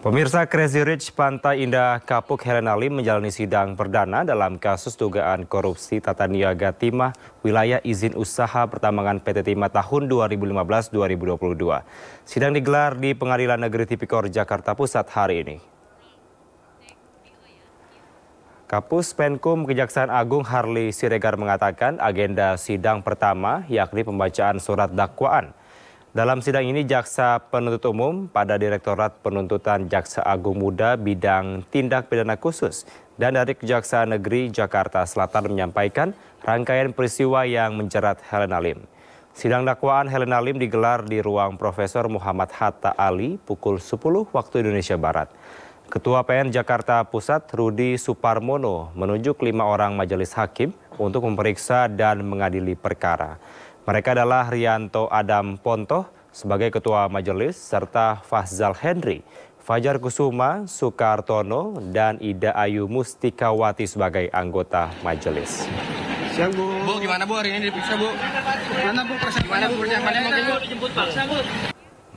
Pemirsa Crazy Rich Pantai Indah Kapuk Helen Ali menjalani sidang perdana dalam kasus dugaan korupsi tata niaga timah wilayah izin usaha pertambangan PT Timah tahun 2015-2022. Sidang digelar di Pengadilan Negeri Tipikor Jakarta Pusat hari ini. Kapus Penkum Kejaksaan Agung Harley Siregar mengatakan agenda sidang pertama yakni pembacaan surat dakwaan dalam sidang ini jaksa penuntut umum pada Direktorat Penuntutan Jaksa Agung Muda Bidang Tindak Pidana Khusus dan dari Kejaksaan Negeri Jakarta Selatan menyampaikan rangkaian peristiwa yang menjerat Helen Alim. Sidang dakwaan Helen Alim digelar di ruang Profesor Muhammad Hatta Ali pukul 10 waktu Indonesia Barat. Ketua PN Jakarta Pusat Rudi Suparmono menunjuk lima orang majelis hakim untuk memeriksa dan mengadili perkara. Mereka adalah Rianto Adam Ponto sebagai Ketua Majelis serta Fazal Henry, Fajar Kusuma, Sukartono, dan Ida Ayu Mustikawati sebagai anggota Majelis. Siang Bu. Bu gimana Bu hari ini diperiksa Bu? Mana Bu persiapannya Bu? Persiapannya mungkin Bu dijemput paksa Bu.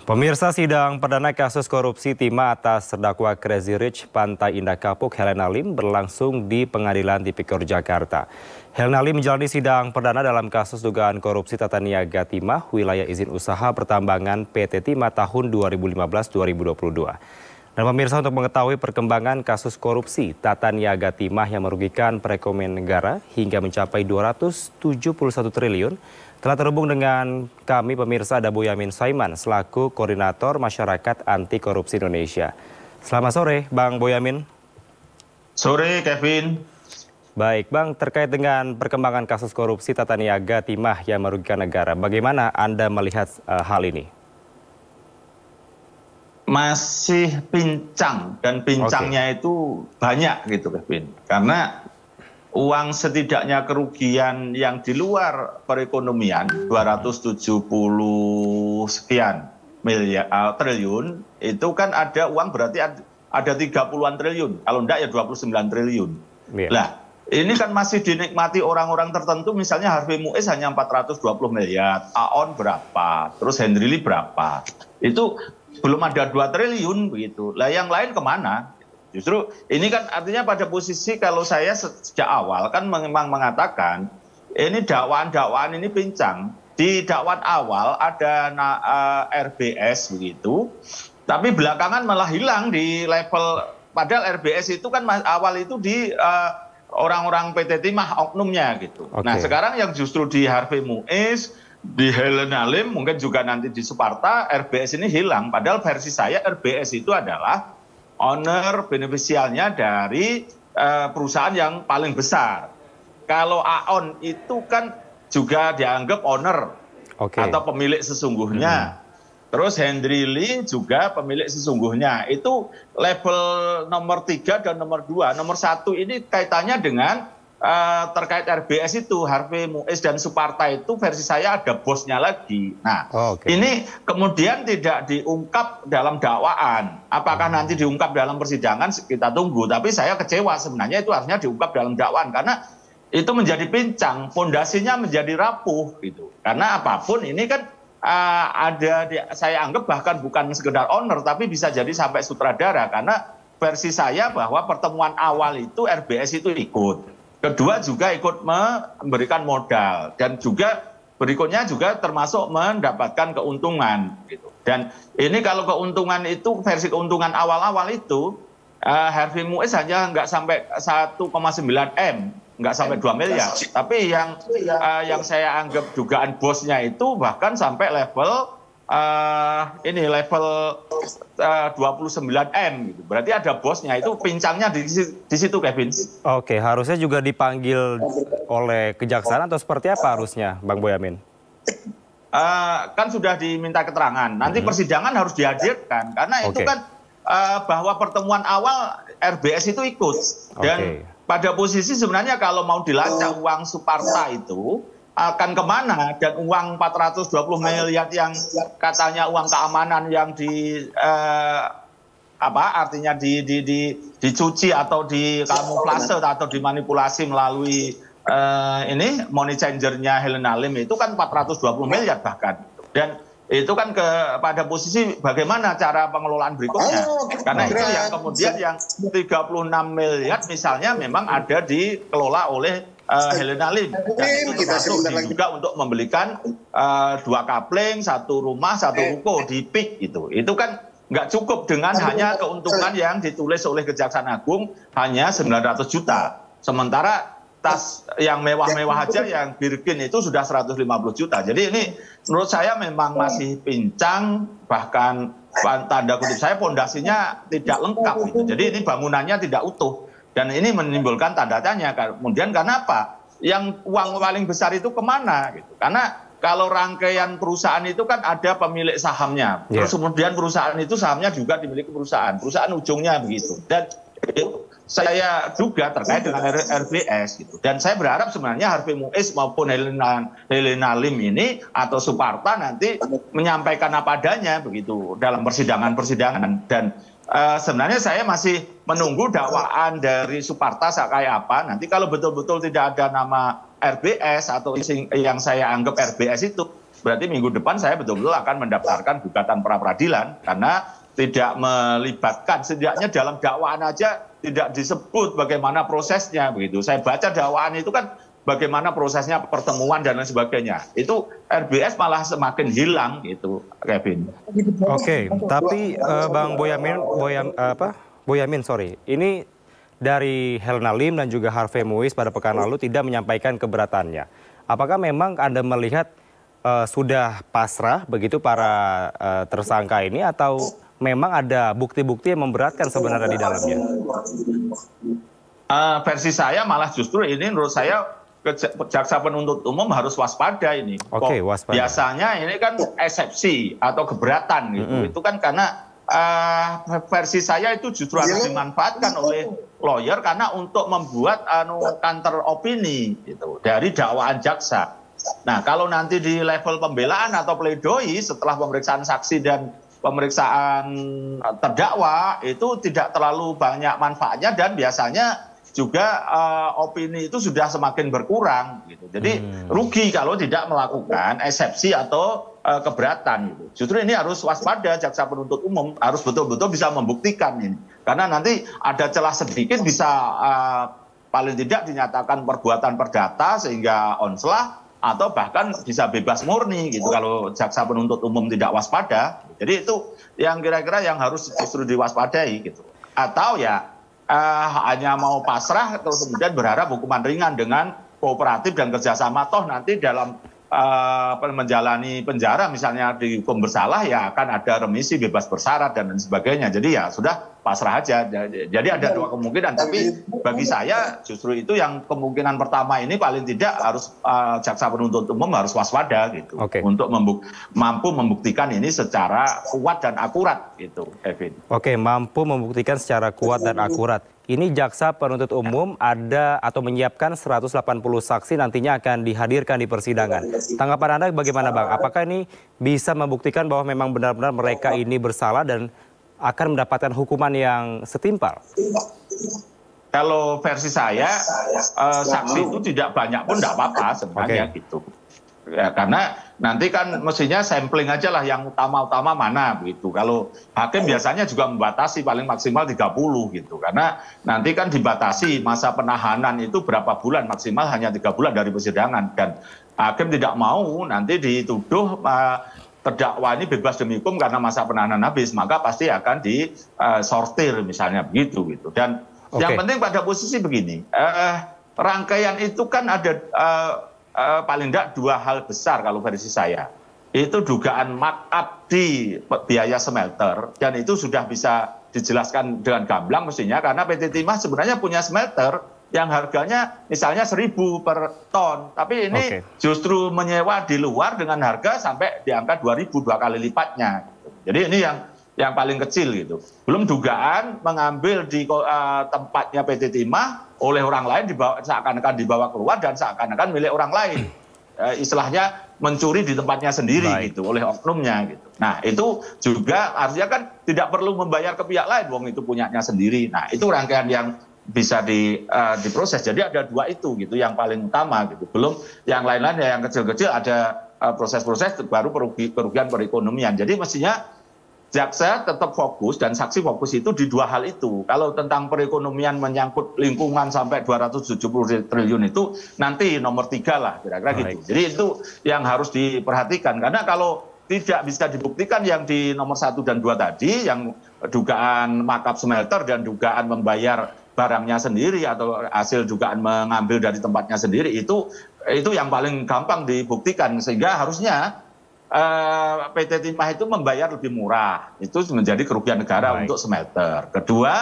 Pemirsa sidang perdana kasus korupsi timah atas terdakwa Crazy Rich Pantai Indah Kapuk Helena Lim berlangsung di Pengadilan Tipikor Jakarta. Helena Lim menjalani sidang perdana dalam kasus dugaan korupsi tata niaga timah wilayah izin usaha pertambangan PT Timah tahun 2015-2022. Dan pemirsa untuk mengetahui perkembangan kasus korupsi tata niaga timah yang merugikan perekonomian negara hingga mencapai 271 triliun, telah terhubung dengan kami pemirsa ada Boyamin Yamin Saiman selaku Koordinator Masyarakat Anti Korupsi Indonesia. Selamat sore Bang Boyamin. Sore Kevin. Baik Bang, terkait dengan perkembangan kasus korupsi tata niaga timah yang merugikan negara, bagaimana Anda melihat uh, hal ini? masih pincang dan pincangnya okay. itu banyak gitu Kevin karena uang setidaknya kerugian yang di luar perekonomian 270 sekian miliar uh, eh, triliun itu kan ada uang berarti ada, tiga 30-an triliun kalau enggak ya 29 triliun. Yeah. Lah, ini kan masih dinikmati orang-orang tertentu misalnya Harvey Muiz hanya 420 miliar, Aon berapa, terus Henry Lee berapa. Itu belum ada 2 triliun begitu. Lah yang lain kemana? Justru ini kan artinya pada posisi kalau saya sejak awal kan memang mengatakan ini dakwaan-dakwaan ini pincang. Di dakwaan awal ada uh, eh, RBS begitu, tapi belakangan malah hilang di level padahal RBS itu kan awal itu di eh, orang-orang uh, PT Timah oknumnya gitu. Okay. Nah sekarang yang justru di Harvey Muiz di Helena Lim mungkin juga nanti di Sparta RBS ini hilang padahal versi saya RBS itu adalah owner beneficialnya dari uh, perusahaan yang paling besar kalau Aon itu kan juga dianggap owner okay. atau pemilik sesungguhnya hmm. Terus Henry Lee juga pemilik sesungguhnya. Itu level nomor tiga dan nomor dua. Nomor satu ini kaitannya dengan Eh, terkait RBS itu Harvey Muiz dan Suparta itu versi saya ada bosnya lagi. Nah, oh, okay. ini kemudian tidak diungkap dalam dakwaan. Apakah hmm. nanti diungkap dalam persidangan kita tunggu. Tapi saya kecewa sebenarnya itu harusnya diungkap dalam dakwaan karena itu menjadi pincang, fondasinya menjadi rapuh gitu. Karena apapun ini kan uh, ada saya anggap bahkan bukan sekedar owner tapi bisa jadi sampai sutradara karena versi saya bahwa pertemuan awal itu RBS itu ikut Kedua juga ikut memberikan modal dan juga berikutnya juga termasuk mendapatkan keuntungan gitu. Dan ini kalau keuntungan itu versi keuntungan awal-awal itu uh, Harvey Muiz hanya nggak sampai 1,9 m, nggak sampai 2 miliar. Tapi yang uh, yang saya anggap dugaan bosnya itu bahkan sampai level uh, ini level eh, uh, 29M gitu. Berarti ada bosnya itu pincangnya di, di situ Kevin. Oke, harusnya juga dipanggil oleh kejaksaan atau seperti apa harusnya Bang Boyamin? Uh, kan sudah diminta keterangan. Nanti hmm. persidangan harus dihadirkan karena okay. itu kan uh, bahwa pertemuan awal RBS itu ikut dan okay. pada posisi sebenarnya kalau mau dilacak uang Suparta ya. itu akan kemana dan uang 420 miliar yang katanya uang keamanan yang di eh, apa artinya di, di, di dicuci atau di kamuflase atau dimanipulasi melalui eh, ini money changernya Helena Lim itu kan 420 miliar bahkan dan itu kan ke pada posisi bagaimana cara pengelolaan berikutnya oh, karena itu yang kemudian yang 36 miliar misalnya memang ada dikelola oleh uh, Helena Lim. Dan kita juga untuk membelikan uh, dua kapling, satu rumah, satu ruko di PIK itu. Itu kan nggak cukup dengan Aduh, hanya keuntungan yang ditulis oleh Kejaksaan Agung hanya 900 juta. Sementara tas yang mewah-mewah aja yang Birkin itu sudah 150 juta. Jadi ini menurut saya memang masih pincang bahkan tanda kutip saya pondasinya tidak lengkap gitu. Jadi ini bangunannya tidak utuh. Dan ini menimbulkan tanda tanya. Kemudian kenapa Yang uang paling besar itu kemana? Gitu. Karena kalau rangkaian perusahaan itu kan ada pemilik sahamnya. Yeah. Terus kemudian perusahaan itu sahamnya juga dimiliki perusahaan. Perusahaan ujungnya begitu. Dan saya juga terkait dengan RBS gitu. Dan saya berharap sebenarnya Harvey Muiz maupun Helena, Helena Lim ini atau Suparta nanti menyampaikan apa adanya begitu dalam persidangan-persidangan dan Eh, sebenarnya saya masih menunggu dakwaan dari Suparta kayak apa. Nanti kalau betul-betul tidak ada nama RBS atau yang saya anggap RBS itu, berarti minggu depan saya betul-betul akan mendaftarkan gugatan pra peradilan karena tidak melibatkan setidaknya dalam dakwaan aja tidak disebut bagaimana prosesnya begitu. Saya baca dakwaan itu kan bagaimana prosesnya pertemuan dan lain sebagainya. Itu RBS malah semakin hilang gitu, Kevin. Oke, okay, tapi uh, Bang Boyamin Boyam apa? Boyamin, sorry. Ini dari Helena Lim dan juga Harvey Muiz pada pekan lalu tidak menyampaikan keberatannya. Apakah memang Anda melihat uh, sudah pasrah begitu para uh, tersangka ini atau memang ada bukti-bukti yang memberatkan sebenarnya di dalamnya? Uh, versi saya malah justru ini menurut saya jaksa penuntut umum harus waspada ini. Oke, okay, waspada. Biasanya ini kan eksepsi atau keberatan gitu. Mm -hmm. Itu kan karena uh, versi saya itu justru akan iya. dimanfaatkan oleh lawyer karena untuk membuat anu uh, counter opini gitu dari dakwaan jaksa. Nah, kalau nanti di level pembelaan atau pledoi setelah pemeriksaan saksi dan pemeriksaan terdakwa itu tidak terlalu banyak manfaatnya dan biasanya juga uh, opini itu sudah semakin berkurang gitu. Jadi hmm. rugi kalau tidak melakukan eksepsi atau uh, keberatan gitu. Justru ini harus waspada jaksa penuntut umum harus betul-betul bisa membuktikan ini. Karena nanti ada celah sedikit bisa uh, paling tidak dinyatakan perbuatan perdata sehingga onslah atau bahkan bisa bebas murni gitu kalau jaksa penuntut umum tidak waspada. Jadi itu yang kira-kira yang harus justru diwaspadai gitu. Atau ya eh, hanya mau pasrah terus kemudian berharap hukuman ringan dengan kooperatif dan kerjasama toh nanti dalam uh, menjalani penjara misalnya dihukum bersalah ya akan ada remisi bebas bersyarat dan lain sebagainya jadi ya sudah pasrah aja. Jadi ada dua kemungkinan. Tapi bagi saya justru itu yang kemungkinan pertama ini paling tidak harus uh, jaksa penuntut umum harus waspada gitu okay. untuk membuk mampu membuktikan ini secara kuat dan akurat gitu, Evin. Oke, okay, mampu membuktikan secara kuat dan akurat. Ini jaksa penuntut umum ada atau menyiapkan 180 saksi nantinya akan dihadirkan di persidangan. Tanggapan Anda bagaimana Bang? Apakah ini bisa membuktikan bahwa memang benar-benar mereka ini bersalah dan akan mendapatkan hukuman yang setimpal? Kalau versi saya, eh, saksi itu tidak banyak pun tidak apa-apa sebenarnya okay. gitu. Ya, karena nanti kan mestinya sampling aja lah yang utama-utama mana begitu. Kalau hakim biasanya juga membatasi paling maksimal 30 gitu. Karena nanti kan dibatasi masa penahanan itu berapa bulan maksimal hanya tiga bulan dari persidangan dan hakim tidak mau nanti dituduh uh, terdakwa ini bebas demi hukum karena masa penahanan habis, maka pasti akan disortir eh, misalnya begitu gitu. Dan okay. yang penting pada posisi begini, eh, rangkaian itu kan ada eh, eh, paling tidak dua hal besar kalau versi saya. Itu dugaan markup di biaya smelter dan itu sudah bisa dijelaskan dengan gamblang mestinya karena PT Timah sebenarnya punya smelter yang harganya misalnya seribu per ton, tapi ini okay. justru menyewa di luar dengan harga sampai di angka ribu dua kali lipatnya. Jadi ini yang yang paling kecil gitu. Belum dugaan mengambil di uh, tempatnya PT Timah oleh orang lain dibawa seakan-akan dibawa keluar dan seakan-akan milik orang lain. Uh, istilahnya mencuri di tempatnya sendiri Baik. gitu oleh oknumnya gitu. Nah, itu juga artinya kan tidak perlu membayar ke pihak lain wong itu punyanya sendiri. Nah, itu rangkaian yang bisa di, uh, diproses. Jadi ada dua itu gitu yang paling utama gitu. Belum yang lain-lain ya yang kecil-kecil ada eh, proses-proses uh, baru perugi, kerugian perekonomian. Jadi mestinya jaksa tetap fokus dan saksi fokus itu di dua hal itu. Kalau tentang perekonomian menyangkut lingkungan sampai 270 triliun itu nanti nomor tiga lah kira-kira gitu. Jadi itu yang harus diperhatikan karena kalau tidak bisa dibuktikan yang di nomor satu dan dua tadi yang dugaan makap smelter dan dugaan membayar barangnya sendiri atau hasil juga mengambil dari tempatnya sendiri itu itu yang paling gampang dibuktikan sehingga harusnya uh, eh, PT Timah itu membayar lebih murah itu menjadi kerugian negara Baik. untuk smelter. Kedua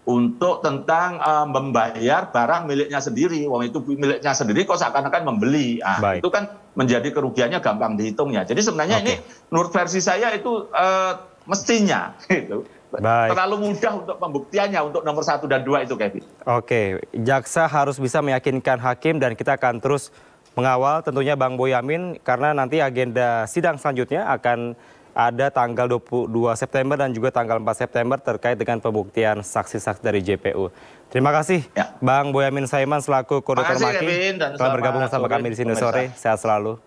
untuk tentang uh, membayar barang miliknya sendiri, wong itu miliknya sendiri kok seakan-akan membeli, ah, itu kan menjadi kerugiannya gampang dihitungnya Jadi sebenarnya okay. ini menurut versi saya itu uh, mestinya gitu Baik. Terlalu mudah untuk pembuktiannya untuk nomor satu dan dua itu Kevin. Oke, jaksa harus bisa meyakinkan hakim dan kita akan terus mengawal tentunya Bang Boyamin karena nanti agenda sidang selanjutnya akan ada tanggal 22 September dan juga tanggal 4 September terkait dengan pembuktian saksi-saksi dari JPU. Terima kasih ya. Bang Boyamin Saiman selaku koordinator Maki telah bergabung bersama kami di sini sore. Sehat selalu.